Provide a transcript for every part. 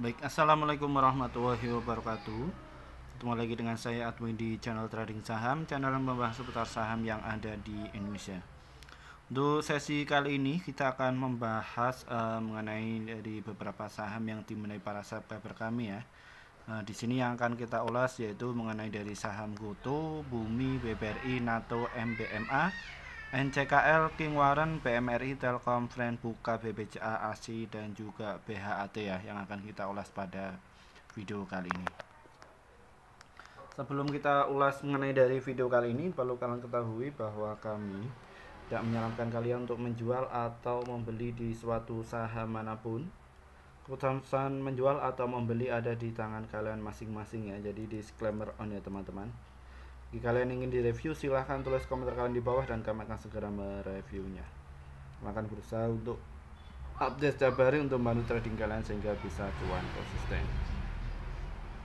Baik, Assalamualaikum warahmatullahi wabarakatuh Ketemu lagi dengan saya Adwin di channel Trading Saham Channel yang membahas seputar saham yang ada di Indonesia Untuk sesi kali ini kita akan membahas uh, mengenai eh, dari beberapa saham yang dimenai para subscriber kami ya eh, di sini yang akan kita ulas yaitu mengenai dari saham Goto, Bumi, BBRI, NATO, MBMA, NCKL, King Warren, PMRI, Telkom, Friend, Buka, BBCA, AC, dan juga BHAT ya yang akan kita ulas pada video kali ini. Sebelum kita ulas mengenai dari video kali ini, perlu kalian ketahui bahwa kami tidak menyarankan kalian untuk menjual atau membeli di suatu saham manapun. Keputusan menjual atau membeli ada di tangan kalian masing-masing ya. Jadi disclaimer on ya teman-teman. Jika kalian ingin direview, silahkan tulis komentar kalian di bawah dan kami akan segera mereviewnya. Kami akan berusaha untuk update setiap hari untuk membantu trading kalian sehingga bisa cuan konsisten.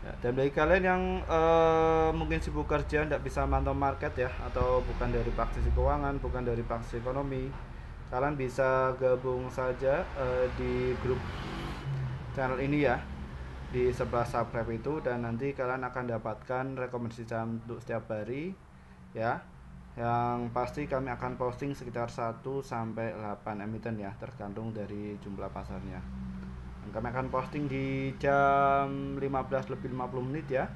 Ya, dan bagi kalian yang uh, mungkin sibuk kerja, tidak bisa mantau market ya, atau bukan dari praktisi keuangan, bukan dari praktisi ekonomi, kalian bisa gabung saja uh, di grup channel ini ya di sebelah subscribe itu dan nanti kalian akan dapatkan rekomendasi jam untuk setiap hari ya yang pasti kami akan posting sekitar 1 sampai 8 emiten ya tergantung dari jumlah pasarnya dan kami akan posting di jam 15 lebih 50 menit ya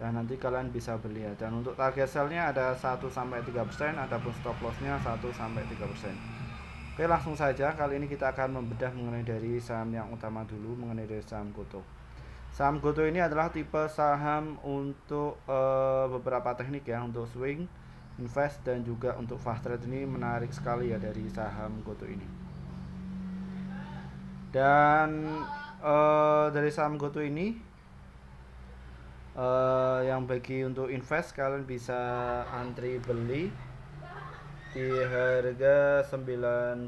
dan nanti kalian bisa beli ya dan untuk target sellnya ada 1 sampai 3% ataupun stop lossnya 1 sampai 3% Oke langsung saja kali ini kita akan membedah mengenai dari saham yang utama dulu mengenai dari saham kutub Saham goto ini adalah tipe saham untuk uh, beberapa teknik ya, untuk swing, invest dan juga untuk fast trade ini menarik sekali ya dari saham goto ini. Dan uh, dari saham goto ini uh, yang bagi untuk invest kalian bisa antri beli di harga 92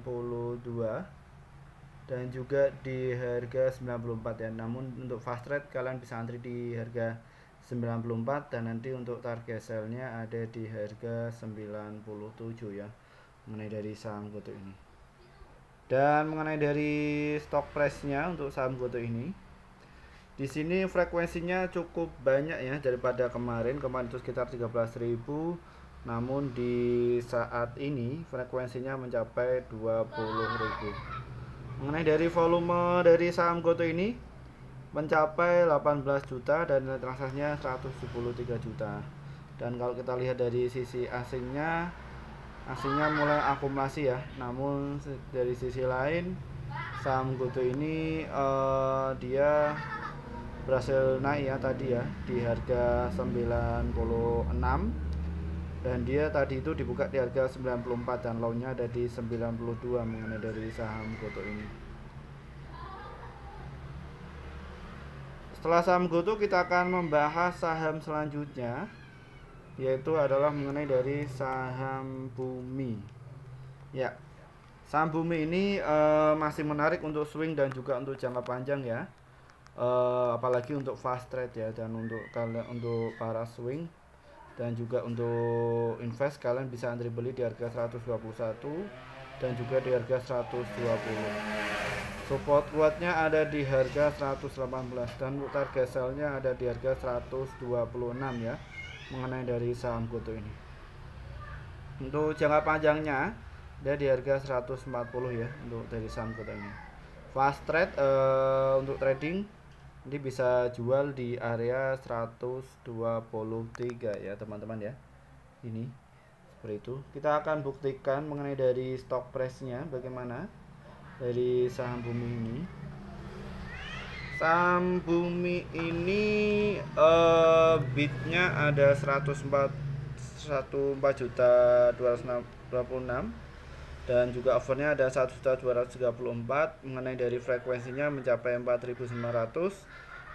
dan juga di harga 94 ya namun untuk fast trade kalian bisa antri di harga 94 dan nanti untuk target sellnya ada di harga 97 ya mengenai dari saham goto ini dan mengenai dari stock price nya untuk saham goto ini di sini frekuensinya cukup banyak ya daripada kemarin kemarin itu sekitar 13.000 namun di saat ini frekuensinya mencapai 20.000 mengenai dari volume dari saham GoTo ini mencapai 18 juta dan nilai transaksinya 173 juta dan kalau kita lihat dari sisi asingnya asingnya mulai akumulasi ya namun dari sisi lain saham GoTo ini uh, dia berhasil naik ya tadi ya di harga 96 dan dia tadi itu dibuka di harga 94 dan lownya ada di 92 mengenai dari saham Goto ini setelah saham Goto kita akan membahas saham selanjutnya yaitu adalah mengenai dari saham bumi ya saham bumi ini uh, masih menarik untuk swing dan juga untuk jangka panjang ya uh, apalagi untuk fast trade ya dan untuk kalian untuk para swing dan juga untuk invest kalian bisa antri beli di harga 121 dan juga di harga 120 support kuatnya ada di harga 118 dan target sellnya ada di harga 126 ya mengenai dari saham kutu ini untuk jangka panjangnya dia di harga 140 ya untuk dari saham kutu ini fast trade uh, untuk trading ini bisa jual di area 123 ya teman-teman ya ini seperti itu kita akan buktikan mengenai dari stock price nya bagaimana dari saham bumi ini saham bumi ini uh, bidnya ada 104 14 juta 266 dan juga overnya ada 1.234 mengenai dari frekuensinya mencapai 4.900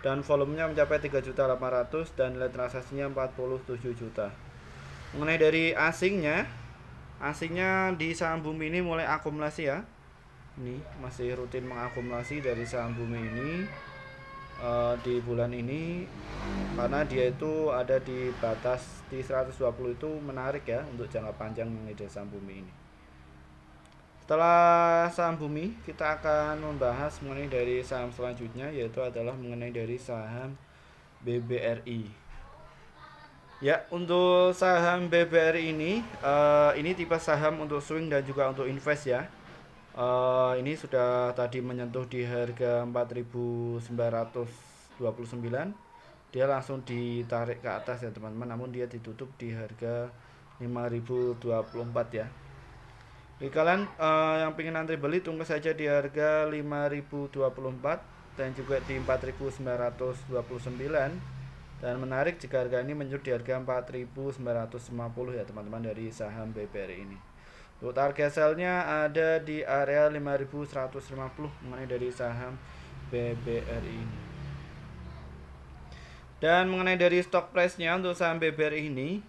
dan volumenya mencapai 3.800 dan nilai transaksinya 47 juta mengenai dari asingnya asingnya di saham bumi ini mulai akumulasi ya ini masih rutin mengakumulasi dari saham bumi ini uh, di bulan ini karena dia itu ada di batas di 120 itu menarik ya untuk jangka panjang mengenai saham bumi ini setelah saham bumi, kita akan membahas mengenai dari saham selanjutnya yaitu adalah mengenai dari saham BBRI. Ya, untuk saham BBRI ini uh, ini tipe saham untuk swing dan juga untuk invest ya. Uh, ini sudah tadi menyentuh di harga 4.929. Dia langsung ditarik ke atas ya, teman-teman. Namun dia ditutup di harga 5.024 ya. Bagi kalian uh, yang pengen antri beli tunggu saja di harga 5024 dan juga di 4929 dan menarik jika harga ini menyurut di harga 4950 ya teman-teman dari saham BPR ini. Untuk target sellnya ada di area 5150 mengenai dari saham BBR ini. Dan mengenai dari stock price-nya untuk saham BBR ini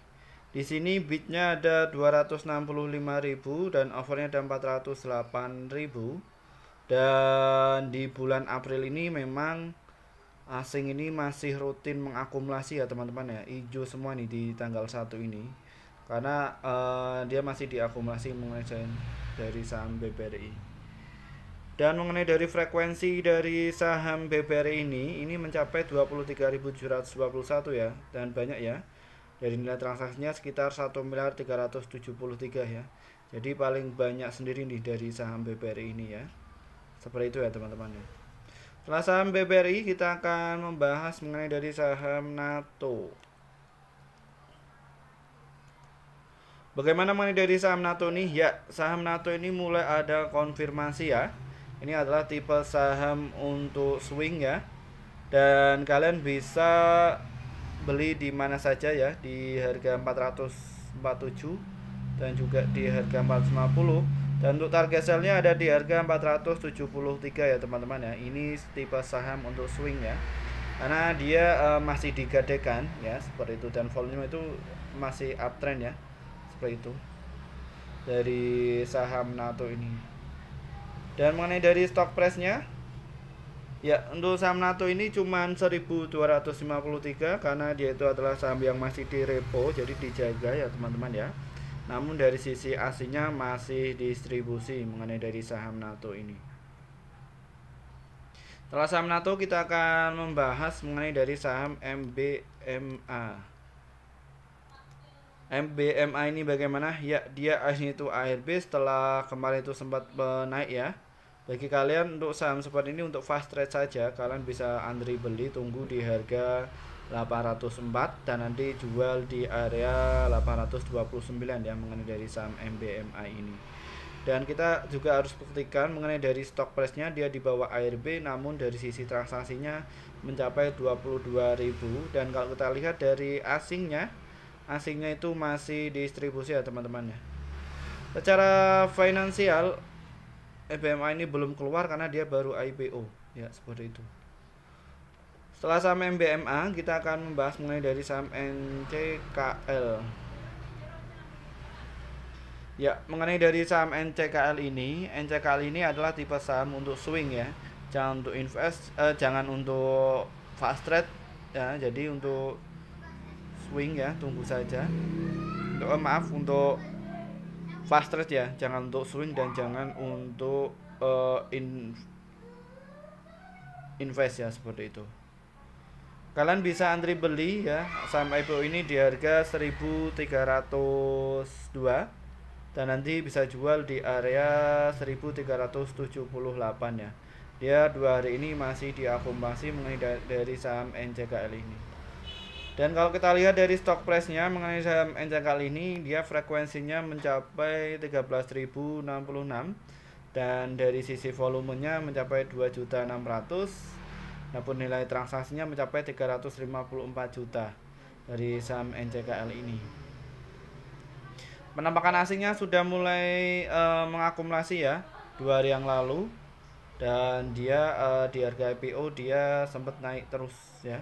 di sini bidnya ada 265.000 dan overnya ada 408.000. Dan di bulan April ini memang asing ini masih rutin mengakumulasi ya teman-teman ya. Ijo semua nih di tanggal 1 ini. Karena uh, dia masih diakumulasi mengenai dari saham BBRI. Dan mengenai dari frekuensi dari saham BBRI ini, ini mencapai 23.721 ya, dan banyak ya dari nilai transaksinya sekitar 1 miliar 373 ya jadi paling banyak sendiri nih dari saham BBRI ini ya seperti itu ya teman-teman ya setelah saham BBRI kita akan membahas mengenai dari saham NATO Bagaimana mengenai dari saham NATO nih? Ya, saham NATO ini mulai ada konfirmasi ya. Ini adalah tipe saham untuk swing ya. Dan kalian bisa beli di mana saja ya di harga 447 dan juga di harga 450 dan untuk target sellnya ada di harga 473 ya teman-teman ya ini tipe saham untuk swing ya karena dia uh, masih digadekan ya seperti itu dan volume itu masih uptrend ya seperti itu dari saham NATO ini dan mengenai dari stock price nya Ya, untuk saham NATO ini cuma 1253 karena dia itu adalah saham yang masih di repo, jadi dijaga ya teman-teman ya. Namun dari sisi aslinya masih distribusi mengenai dari saham NATO ini. Setelah saham NATO kita akan membahas mengenai dari saham MBMA. MBMA ini bagaimana? Ya, dia aslinya itu ARB setelah kemarin itu sempat naik ya bagi kalian untuk saham seperti ini untuk fast trade saja, kalian bisa antri beli tunggu di harga 804 dan nanti jual di area 829 ya mengenai dari saham MBMI ini. Dan kita juga harus buktikan mengenai dari stock price-nya dia di bawah ARB namun dari sisi transaksinya mencapai 22.000 dan kalau kita lihat dari asingnya asingnya itu masih distribusi ya teman-teman ya. Secara finansial EBMA ini belum keluar karena dia baru IPO ya seperti itu setelah saham MBMA kita akan membahas mengenai dari saham NCKL ya mengenai dari saham NCKL ini NCKL ini adalah tipe saham untuk swing ya jangan untuk invest eh, jangan untuk fast trade ya jadi untuk swing ya tunggu saja untuk, eh, maaf untuk fast ya jangan untuk swing dan jangan untuk uh, in invest ya seperti itu kalian bisa antri beli ya saham IPO ini di harga 1302 dan nanti bisa jual di area 1378 ya dia dua hari ini masih diakumulasi mengenai dari saham NCKL ini dan kalau kita lihat dari stock price-nya mengenai saham Enjang kali ini, dia frekuensinya mencapai 13.066 dan dari sisi volumenya mencapai 2.600 namun nilai transaksinya mencapai 354 juta dari saham NCKL ini. Penampakan asingnya sudah mulai e, mengakumulasi ya dua hari yang lalu dan dia e, di harga IPO dia sempat naik terus ya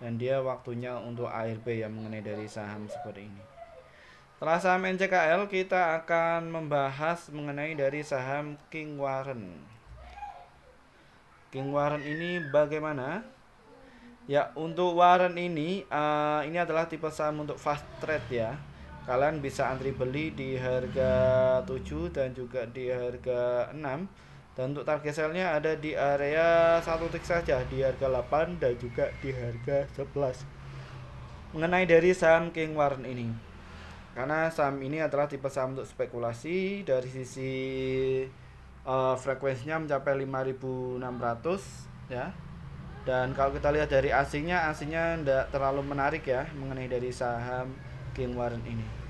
dan dia waktunya untuk ARB yang mengenai dari saham seperti ini. Setelah saham NCKL kita akan membahas mengenai dari saham King Warren. King Warren ini bagaimana? Ya untuk Warren ini uh, ini adalah tipe saham untuk fast trade ya. Kalian bisa antri beli di harga 7 dan juga di harga 6 dan untuk target sellnya ada di area satu tick saja di harga 8 dan juga di harga 11 mengenai dari saham King Warren ini karena saham ini adalah tipe saham untuk spekulasi dari sisi uh, frekuensinya mencapai 5600 ya dan kalau kita lihat dari asingnya asingnya tidak terlalu menarik ya mengenai dari saham King Warren ini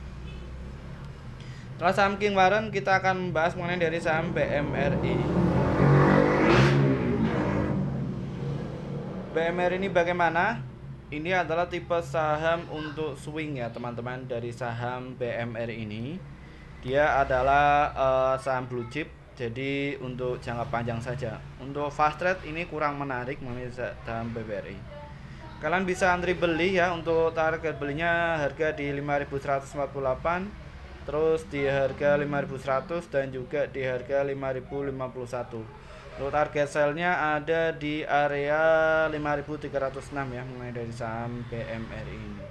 kalau saham King Warren kita akan membahas mengenai dari saham BMRI. BMR ini bagaimana? Ini adalah tipe saham untuk swing ya teman-teman dari saham BMR ini. Dia adalah uh, saham blue chip, jadi untuk jangka panjang saja. Untuk fast trade ini kurang menarik mengenai saham BBRI. Kalian bisa antri beli ya untuk target belinya harga di 5148 terus di harga 5100 dan juga di harga 5051 untuk target sellnya ada di area 5306 ya mulai dari saham BMR ini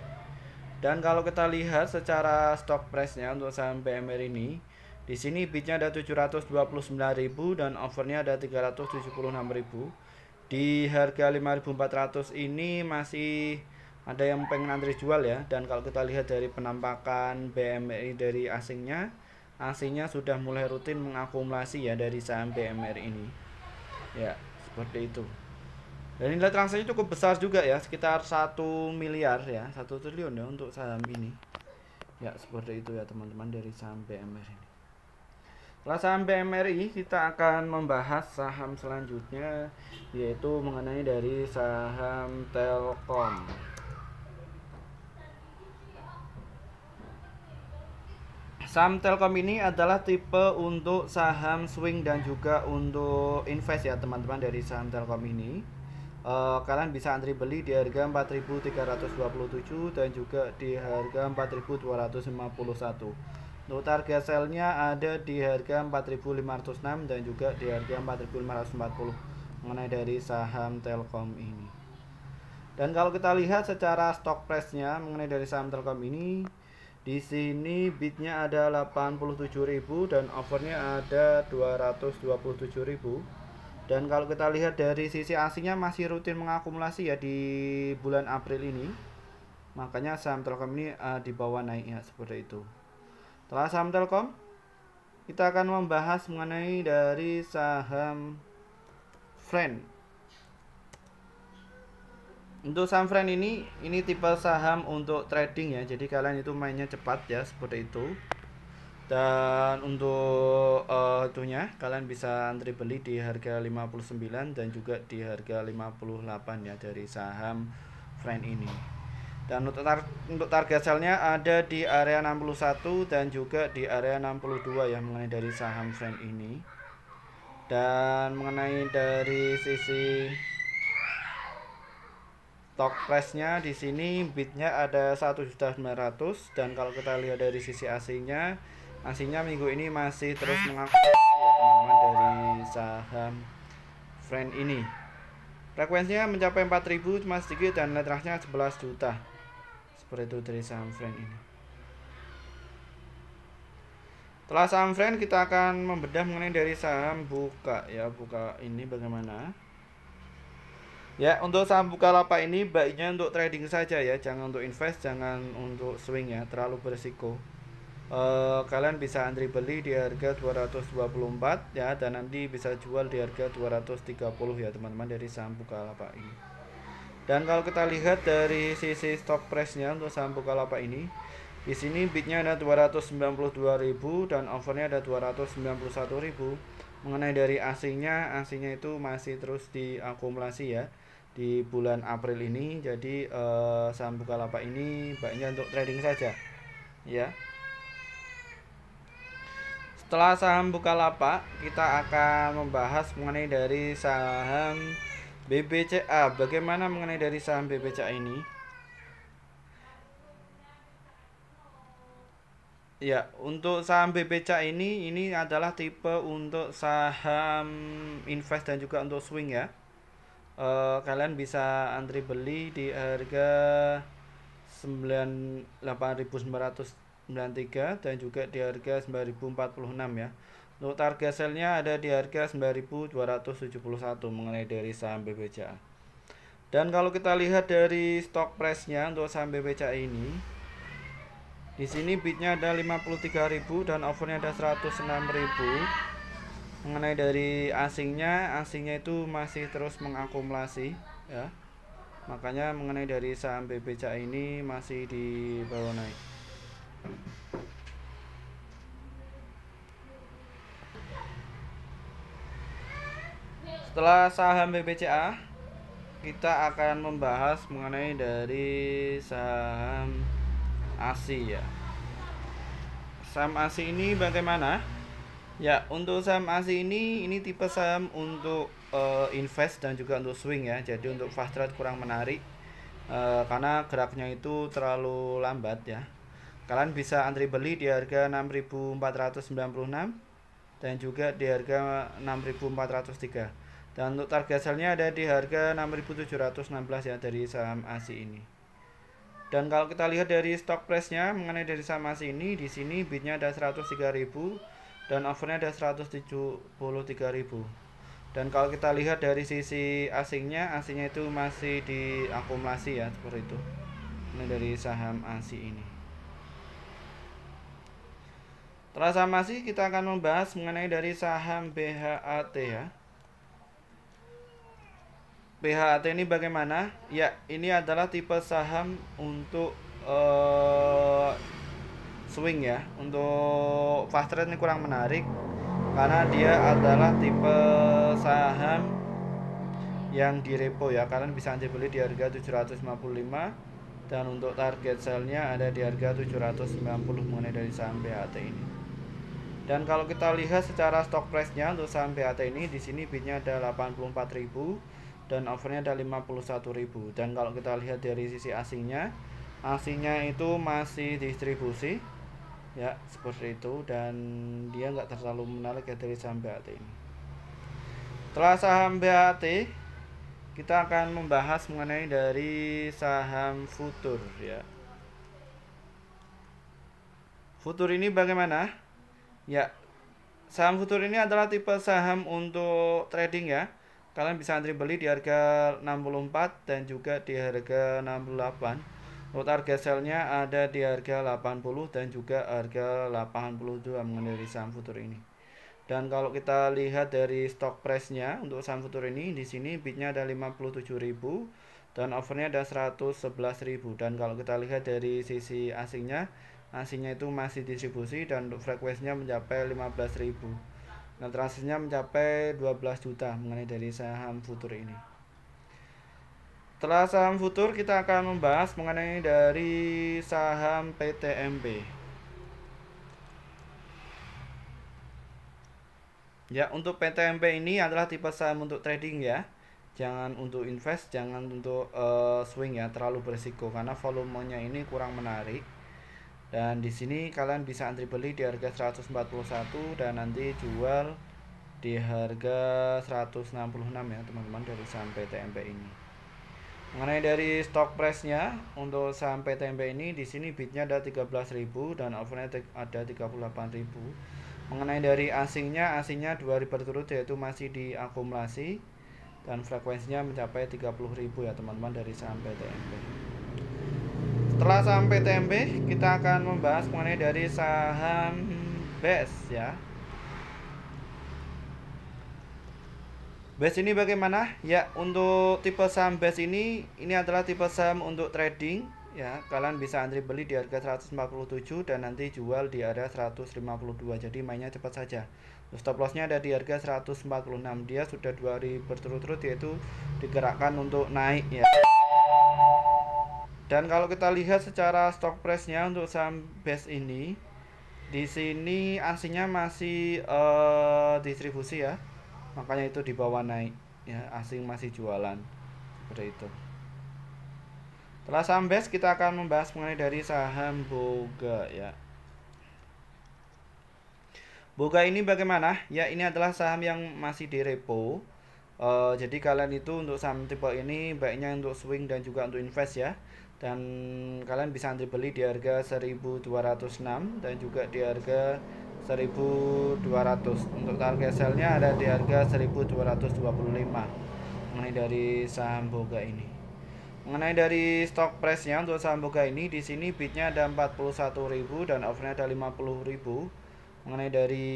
dan kalau kita lihat secara stock price nya untuk saham BMR ini di sini bidnya ada 729.000 dan overnya ada 376.000 di harga 5400 ini masih ada yang pengen antri jual ya dan kalau kita lihat dari penampakan BMRI dari asingnya asingnya sudah mulai rutin mengakumulasi ya dari saham BMR ini ya seperti itu dan nilai transaksi cukup besar juga ya sekitar satu miliar ya satu triliun ya untuk saham ini ya seperti itu ya teman-teman dari saham BMR ini setelah saham BMRI kita akan membahas saham selanjutnya yaitu mengenai dari saham Telkom. Saham Telkom ini adalah tipe untuk saham swing dan juga untuk invest ya teman-teman dari saham Telkom ini. Uh, kalian bisa antri beli di harga 4.327 dan juga di harga 4.251. Untuk target selnya ada di harga 4.506 dan juga di harga 4.540 mengenai dari saham Telkom ini. Dan kalau kita lihat secara stock price-nya mengenai dari saham Telkom ini di sini bitnya ada 87.000 dan overnya ada 227.000. Dan kalau kita lihat dari sisi asingnya masih rutin mengakumulasi ya di bulan April ini. Makanya saham Telkom ini uh, di naiknya seperti itu. Setelah saham Telkom, kita akan membahas mengenai dari saham Friend untuk saham friend ini, ini tipe saham untuk trading ya. Jadi kalian itu mainnya cepat ya, seperti itu. Dan untuk uh, itunya, kalian bisa antri beli di harga 59 dan juga di harga 58 ya dari saham friend ini. Dan untuk, tar untuk target sellnya ada di area 61 dan juga di area 62 ya mengenai dari saham friend ini. Dan mengenai dari sisi stock price-nya di sini bidnya ada 1.900 dan kalau kita lihat dari sisi asingnya asingnya minggu ini masih terus mengangkat ya teman-teman dari saham friend ini frekuensinya mencapai 4000 cuma sedikit dan letrasnya 11 juta seperti itu dari saham friend ini setelah saham friend kita akan membedah mengenai dari saham buka ya buka ini bagaimana Ya, untuk saham Bukalapak ini baiknya untuk trading saja ya, jangan untuk invest, jangan untuk swing ya, terlalu berisiko. E, kalian bisa antri beli di harga 224 ya dan nanti bisa jual di harga 230 ya teman-teman dari saham Bukalapak ini. Dan kalau kita lihat dari sisi stock price-nya untuk saham Bukalapak ini, di sini bidnya ada 292.000 dan overnya ada 291.000. Mengenai dari asingnya, asingnya itu masih terus diakumulasi ya di bulan April ini jadi eh, saham Bukalapak ini baiknya untuk trading saja ya setelah saham Bukalapak kita akan membahas mengenai dari saham BBCA bagaimana mengenai dari saham BBCA ini ya untuk saham BBCA ini ini adalah tipe untuk saham invest dan juga untuk swing ya uh, kalian bisa antri beli di harga 9.8993 dan juga di harga 9.046 ya. Untuk target selnya ada di harga 9.271 mengenai dari saham BBCA. Dan kalau kita lihat dari stock price-nya untuk saham BBCA ini di sini bidnya ada 53.000 dan offernya ada 106.000 mengenai dari asingnya asingnya itu masih terus mengakumulasi ya makanya mengenai dari saham BBCA ini masih di bawah naik setelah saham BBCA kita akan membahas mengenai dari saham ASI ya saham ASI ini bagaimana Ya, untuk saham ASI ini ini tipe saham untuk uh, invest dan juga untuk swing ya. Jadi untuk fast trade kurang menarik uh, karena geraknya itu terlalu lambat ya. Kalian bisa antri beli di harga 6.496 dan juga di harga 6.403. Dan untuk target sellnya ada di harga 6.716 ya dari saham ASI ini. Dan kalau kita lihat dari stock price-nya mengenai dari saham ASI ini di sini bidnya ada 103.000 dan overnya ada 173.000 dan kalau kita lihat dari sisi asingnya asingnya itu masih diakumulasi ya seperti itu ini dari saham asing ini terasa masih kita akan membahas mengenai dari saham BHAT ya BHAT ini bagaimana ya ini adalah tipe saham untuk eh, swing ya untuk fast trade ini kurang menarik karena dia adalah tipe saham yang direpo ya kalian bisa aja beli di harga 755 dan untuk target sellnya ada di harga 790 mengenai dari saham BHT ini dan kalau kita lihat secara stock price nya untuk saham BHT ini di sini bidnya ada 84.000 dan overnya ada 51.000 dan kalau kita lihat dari sisi asingnya asingnya itu masih distribusi ya seperti itu dan dia nggak terlalu menarik ya dari saham BAT ini setelah saham BAT kita akan membahas mengenai dari saham futur ya futur ini bagaimana ya saham futur ini adalah tipe saham untuk trading ya kalian bisa antri beli di harga 64 dan juga di harga 68 untuk harga selnya ada di harga 80 dan juga harga 82 mengenai saham futur ini. Dan kalau kita lihat dari stock price-nya untuk saham futur ini di sini bidnya ada 57.000 dan offernya ada 111.000 dan kalau kita lihat dari sisi asingnya asingnya itu masih distribusi dan untuk frekuensinya mencapai 15.000 nah transisinya mencapai 12 juta mengenai dari saham futur ini setelah saham futur kita akan membahas mengenai dari saham PTMP. Ya, untuk PTMP ini adalah tipe saham untuk trading ya. Jangan untuk invest, jangan untuk uh, swing ya, terlalu berisiko karena volumenya ini kurang menarik. Dan di sini kalian bisa antri beli di harga 141 dan nanti jual di harga 166 ya, teman-teman dari saham PTMP ini. Mengenai dari stock price-nya untuk saham PTMP ini di sini bidnya ada 13.000 dan overnya ada 38.000. Mengenai dari asingnya, asingnya dua hari berturut yaitu masih diakumulasi dan frekuensinya mencapai 30.000 ya teman-teman dari saham PTMP. Setelah saham PTMP, kita akan membahas mengenai dari saham BES ya. Base ini bagaimana? Ya, untuk tipe saham base ini ini adalah tipe saham untuk trading ya. Kalian bisa antri beli di harga 147 dan nanti jual di harga 152. Jadi mainnya cepat saja. Stop lossnya ada di harga 146. Dia sudah dua hari berturut-turut yaitu digerakkan untuk naik ya. Dan kalau kita lihat secara stock price-nya untuk saham base ini di sini aslinya masih uh, distribusi ya makanya itu di bawah naik ya asing masih jualan seperti itu setelah saham BES kita akan membahas mengenai dari saham Boga ya Boga ini bagaimana? Ya ini adalah saham yang masih di repo uh, Jadi kalian itu untuk saham tipe ini baiknya untuk swing dan juga untuk invest ya Dan kalian bisa antri beli di harga 1206 dan juga di harga 1200 untuk target selnya ada di harga 1225 mengenai dari saham boga ini mengenai dari stock price nya untuk saham boga ini di sini bidnya ada 41.000 dan offernya ada 50.000 mengenai dari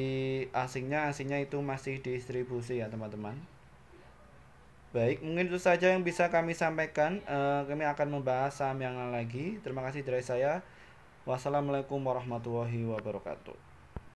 asingnya asingnya itu masih distribusi ya teman-teman Baik, mungkin itu saja yang bisa kami sampaikan. e, kami akan membahas saham yang lain lagi. Terima kasih dari saya. Wassalamualaikum warahmatullahi wabarakatuh.